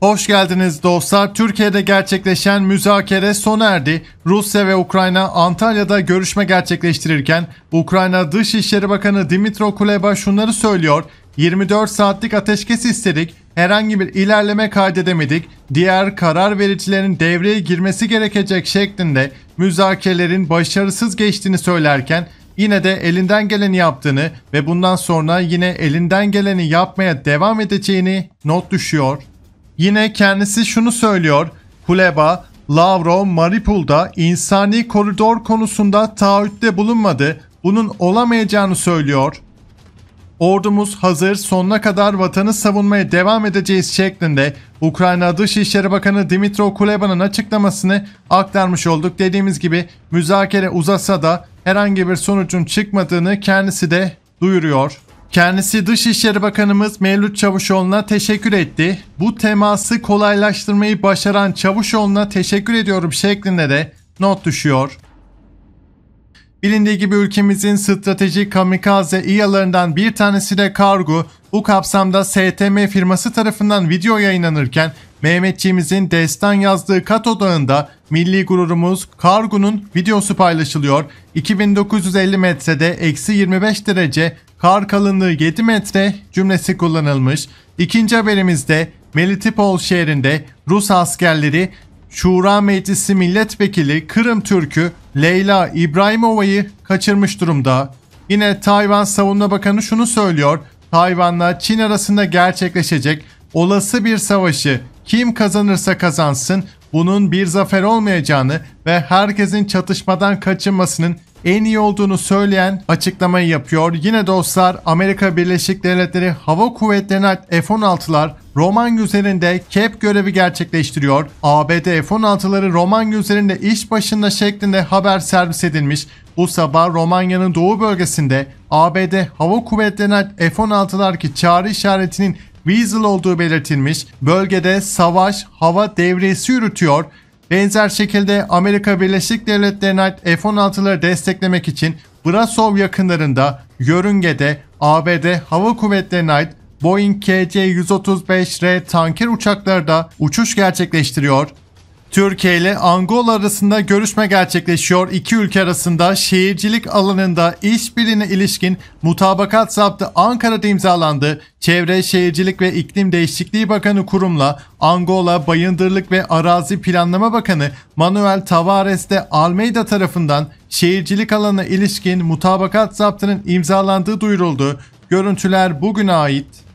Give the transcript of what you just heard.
Hoş geldiniz dostlar. Türkiye'de gerçekleşen müzakere sona erdi. Rusya ve Ukrayna Antalya'da görüşme gerçekleştirirken Ukrayna Dışişleri Bakanı Dimitro Kuleba şunları söylüyor. 24 saatlik ateşkes istedik, herhangi bir ilerleme kaydedemedik, diğer karar vericilerin devreye girmesi gerekecek şeklinde müzakerelerin başarısız geçtiğini söylerken yine de elinden geleni yaptığını ve bundan sonra yine elinden geleni yapmaya devam edeceğini not düşüyor. Yine kendisi şunu söylüyor. Kuleba, Lavrov Maripul'da insani koridor konusunda taahhütte bulunmadı. Bunun olamayacağını söylüyor. Ordumuz hazır sonuna kadar vatanı savunmaya devam edeceğiz şeklinde Ukrayna Dışişleri Bakanı Dimitro Kuleba'nın açıklamasını aktarmış olduk. Dediğimiz gibi müzakere uzasa da herhangi bir sonucun çıkmadığını kendisi de duyuruyor. Kendisi Dışişleri Bakanımız Mevlüt Çavuşoğlu'na teşekkür etti. Bu teması kolaylaştırmayı başaran Çavuşoğlu'na teşekkür ediyorum şeklinde de not düşüyor. Bilindiği gibi ülkemizin stratejik kamikaze İHA'larından bir tanesi de kargo. Bu kapsamda STM firması tarafından video yayınlanırken Mehmetçiğimizin destan yazdığı kat odağında milli gururumuz Kargu'nun videosu paylaşılıyor. 2950 metrede eksi 25 derece, kar kalınlığı 7 metre cümlesi kullanılmış. İkinci haberimizde Melitipol şehrinde Rus askerleri Şura Meclisi Milletvekili Kırım Türk'ü Leyla İbrahimova'yı kaçırmış durumda. Yine Tayvan Savunma Bakanı şunu söylüyor. Tayvan'la Çin arasında gerçekleşecek olası bir savaşı kim kazanırsa kazansın bunun bir zafer olmayacağını ve herkesin çatışmadan kaçınmasının en iyi olduğunu söyleyen açıklamayı yapıyor. Yine dostlar Amerika Birleşik Devletleri Hava Kuvvetleri'ne ait F-16'lar Romanya üzerinde KEP görevi gerçekleştiriyor. ABD F-16'ları Romanya üzerinde iş başında şeklinde haber servis edilmiş. Bu sabah Romanya'nın doğu bölgesinde ABD Hava Kuvvetleri'ne ait F-16'lar ki çağrı işaretinin Weasel olduğu belirtilmiş. Bölgede savaş, hava devresi yürütüyor. Benzer şekilde Amerika Birleşik Devletleri'ne ait F-16'ları desteklemek için Brasov yakınlarında yörüngede ABD Hava Kuvvetleri'ne ait Boeing KC-135R tanker uçakları da uçuş gerçekleştiriyor. Türkiye ile Angola arasında görüşme gerçekleşiyor. İki ülke arasında şehircilik alanında işbirliğine ilişkin mutabakat zaptı Ankara'da imzalandı. Çevre Şehircilik ve İklim Değişikliği Bakanı kurumla Angola Bayındırlık ve Arazi Planlama Bakanı Manuel Tavares de Almeida tarafından şehircilik alanına ilişkin mutabakat zaptının imzalandığı duyuruldu. Görüntüler bugüne ait.